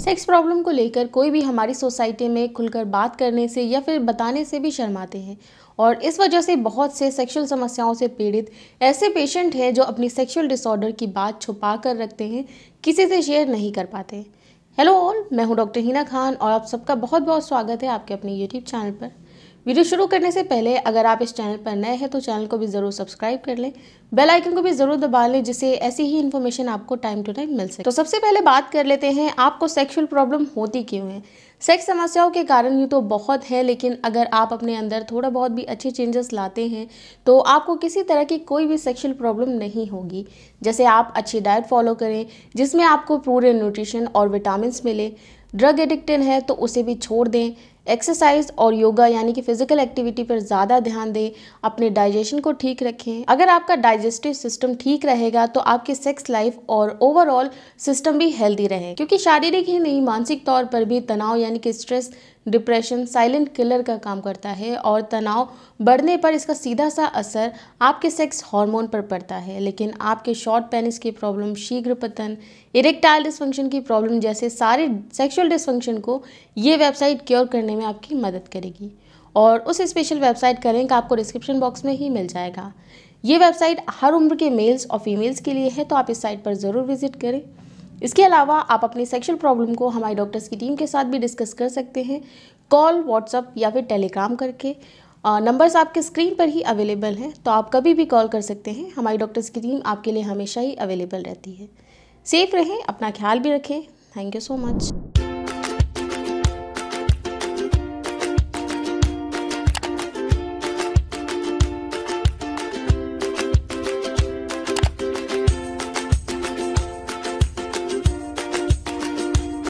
sex problem को लेकर कोई भी हमारी सोसाइटी में खुलकर बात करने से या फिर बताने से भी शर्माते हैं और इस वजह से बहुत से सेक्सुअल समस्याओं से पीड़ित ऐसे पेशेंट हैं जो अपनी सेक्सुअल डिसऑर्डर की बात छुपा कर रखते हैं किसी से शेयर नहीं कर पाते हेलो ऑल मैं हूं डॉक्टर हीना खान और आप सबका बहुत बहुत स्वागत है आपके अपने यूट्यूब चैनल पर वीडियो शुरू करने से पहले अगर आप इस चैनल पर नए हैं तो चैनल को भी ज़रूर सब्सक्राइब कर लें बेल आइकन को भी ज़रूर दबा लें जिससे ऐसी ही इन्फॉर्मेशन आपको टाइम टू टाइम मिल सके तो सबसे पहले बात कर लेते हैं आपको सेक्सुअल प्रॉब्लम होती क्यों है सेक्स समस्याओं के कारण यूँ तो बहुत है लेकिन अगर आप अपने अंदर थोड़ा बहुत भी अच्छे चेंजेस लाते हैं तो आपको किसी तरह की कोई भी सेक्सुअल प्रॉब्लम नहीं होगी जैसे आप अच्छी डाइट फॉलो करें जिसमें आपको पूरे न्यूट्रिशन और विटामिन मिले ड्रग एडिक्टेड है तो उसे भी छोड़ दें एक्सरसाइज और योगा यानी कि फिजिकल एक्टिविटी पर ज़्यादा ध्यान दें अपने डाइजेशन को ठीक रखें अगर आपका डाइजेस्टिव सिस्टम ठीक रहेगा तो आपकी सेक्स लाइफ और ओवरऑल सिस्टम भी हेल्दी रहे क्योंकि शारीरिक ही नहीं मानसिक तौर पर भी तनाव यानी कि स्ट्रेस डिप्रेशन साइलेंट किलर का काम करता है और तनाव बढ़ने पर इसका सीधा सा असर आपके सेक्स हार्मोन पर पड़ता है लेकिन आपके शॉर्ट पेनिस की प्रॉब्लम शीघ्र पतन इरेक्टाइल डिस्फंक्शन की प्रॉब्लम जैसे सारे सेक्सुअल डिस्फंक्शन को ये वेबसाइट क्योर करने में आपकी मदद करेगी और उस स्पेशल वेबसाइट का लिंक आपको डिस्क्रिप्शन बॉक्स में ही मिल जाएगा ये वेबसाइट हर उम्र के मेल्स और फीमेल्स के लिए है तो आप इस साइट पर ज़रूर विजिट करें इसके अलावा आप अपनी सेक्शुअल प्रॉब्लम को हमारी डॉक्टर्स की टीम के साथ भी डिस्कस कर सकते हैं कॉल व्हाट्सअप या फिर टेलीग्राम करके नंबर्स आपके स्क्रीन पर ही अवेलेबल हैं तो आप कभी भी कॉल कर सकते हैं हमारी डॉक्टर्स की टीम आपके लिए हमेशा ही अवेलेबल रहती है सेफ रहें अपना ख्याल भी रखें थैंक यू सो मच